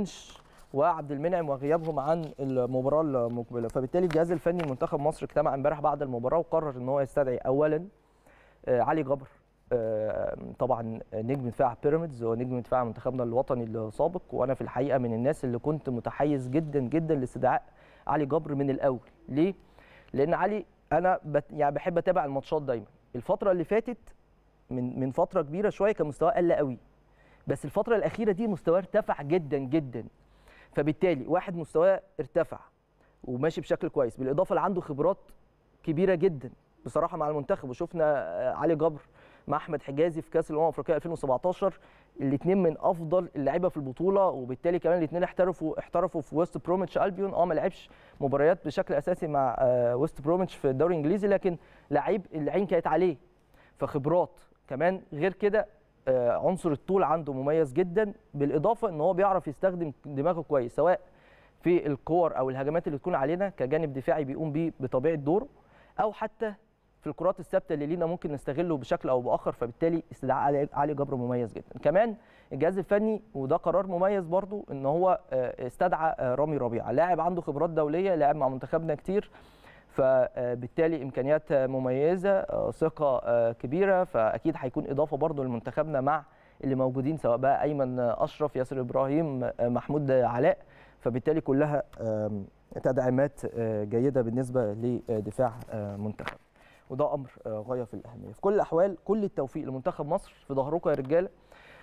ونش وعبد المنعم وغيابهم عن المباراه المقبله فبالتالي الجهاز الفني لمنتخب مصر اجتمع امبارح بعد المباراه وقرر ان هو يستدعي اولا آه، علي جبر آه، طبعا نجم دفاع بيراميدز ونجم دفاع منتخبنا الوطني السابق وانا في الحقيقه من الناس اللي كنت متحيز جدا جدا لاستدعاء علي جبر من الاول ليه لان علي انا بت يعني بحب اتابع الماتشات دايما الفتره اللي فاتت من من فتره كبيره شويه كان مستواه قل قوي بس الفتره الاخيره دي مستواه ارتفع جدا جدا فبالتالي واحد مستواه ارتفع وماشي بشكل كويس بالاضافه لعنده خبرات كبيره جدا بصراحه مع المنتخب وشفنا آه، علي جبر مع احمد حجازي في كاس الامم الافريقيه 2017 الاثنين من افضل اللعيبه في البطوله وبالتالي كمان الاثنين احترفوا احترفوا في ويست بروميتش البيون اه ما لعبش مباريات بشكل اساسي مع آه، ويست بروميتش في الدوري الانجليزي لكن لعيب العين كانت عليه فخبرات كمان غير كده آه، عنصر الطول عنده مميز جدا بالاضافه ان هو بيعرف يستخدم دماغه كويس سواء في الكور او الهجمات اللي تكون علينا كجانب دفاعي بيقوم بيه بطبيعه دوره او حتى في الكرات الثابته اللي لينا ممكن نستغله بشكل او باخر فبالتالي استدعاء علي جبر مميز جدا كمان الجهاز الفني وده قرار مميز برضو ان هو آه، استدعى آه، رامي ربيعه لاعب عنده خبرات دوليه لاعب مع منتخبنا كتير فبالتالي امكانيات مميزه آه، ثقه آه، كبيره فاكيد هيكون اضافه برضه لمنتخبنا مع اللي موجودين سواء بقى ايمن اشرف ياسر ابراهيم آه، محمود علاء فبالتالي كلها تدعيمات جيده بالنسبه لدفاع منتخب وده امر غايه في الاهميه في كل الاحوال كل التوفيق لمنتخب مصر في ظهركم يا رجاله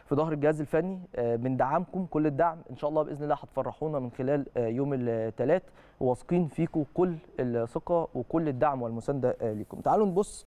في ظهر الجهاز الفني آه، من دعمكم كل الدعم ان شاء الله باذن الله هتفرحونا من خلال آه، يوم الثلاث واثقين فيكم كل الثقه وكل الدعم والمسانده آه، ليكم تعالوا نبص